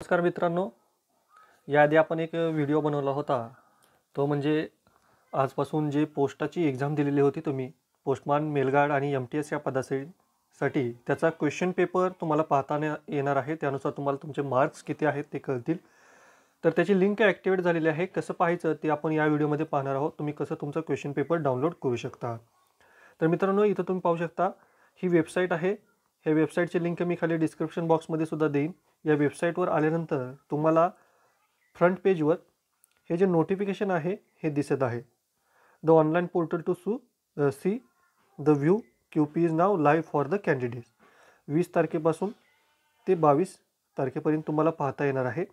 नमस्कार मित्रांनो याआधी आपण एक व्हिडिओ बनवला होता तो म्हणजे आजपासून जे पोस्टाची एक्झाम दिलेली होती तुम्ही पोस्टमान मेलगार्ड आणि एम टी एस या पदासाठी त्याचा क्वेश्चन पेपर तुम्हाला पाहताना येणार आहे त्यानुसार तुम्हाला तुमचे मार्क्स किती आहेत ते कळतील तर त्याची लिंक ॲक्टिवेट झालेली आहे कसं पाहायचं ते आपण या व्हिडिओमध्ये पाहणार आहोत तुम्ही कसं तुमचा क्वेश्चन पेपर डाउनलोड करू शकता तर मित्रांनो इथं तुम्ही पाहू शकता ही वेबसाईट आहे हे वेबसाईटची लिंक मी खाली डिस्क्रिप्शन बॉक्समध्ये सुद्धा देईन या वेबसाईटवर आल्यानंतर तुम्हाला फ्रंट पेजवर हे जे नोटिफिकेशन आहे हे दिसत आहे द ऑनलाईन पोर्टल टू सू see the view Q P is now live for the candidates वीस तारखेपासून ते बावीस तारखेपर्यंत तुम्हाला पाहता येणार आहे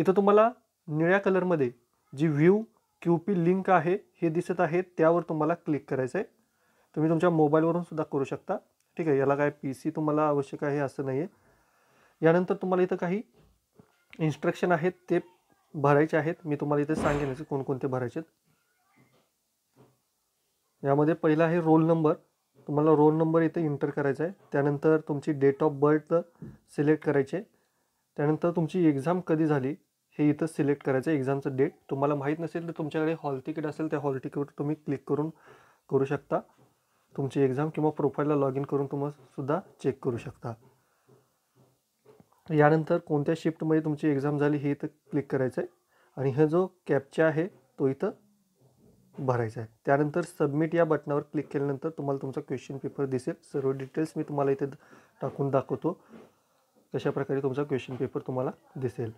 इथं तुम्हाला निळ्या कलरमध्ये जी व्ह्यू क्यू पी लिंक आहे हे दिसत आहे त्यावर तुम्हाला क्लिक करायचं आहे तुम्ही तुमच्या मोबाईलवरून सुद्धा करू शकता ठीक आहे याला काय पी सी तुम्हाला आवश्यक आहे असं नाही आहे यानंतर तुम्हाला इथं काही इन्स्ट्रक्शन आहेत ते भरायचे आहेत मी तुम्हाला इथे सांगेन कोणकोणते भरायचे आहेत यामध्ये पहिला आहे रोल नंबर तुम्हाला रोल नंबर इथे एंटर करायचा आहे त्यानंतर तुमची डेट ऑफ बर्थ सिलेक्ट करायचे त्यानंतर तुमची एक्झाम कधी झाली हे इथं सिलेक्ट करायचं आहे एक्झामचं डेट तुम्हाला माहीत नसेल तर तुमच्याकडे हॉल तिकीट असेल त्या हॉल तिकीटवर तुम्ही क्लिक करून करू शकता तुमची एक्झाम किंवा प्रोफाईलला लॉग इन करून तुम्ही सुद्धा चेक करू शकता यानंतर कोणत्या शिफ्टमध्ये तुमची एक्झाम झाली हे इथं क्लिक करायचं आहे आणि हे जो कॅपचा आहे तो इथं भरायचा आहे त्यानंतर सबमिट या बटनावर क्लिक केल्यानंतर तुम्हाला तुमचा क्वेश्चन पेपर दिसेल सर्व डिटेल्स मी तुम्हाला इथे टाकून दाखवतो प्रकारे तुमचा क्वेश्चन पेपर तुम्हाला दिसेल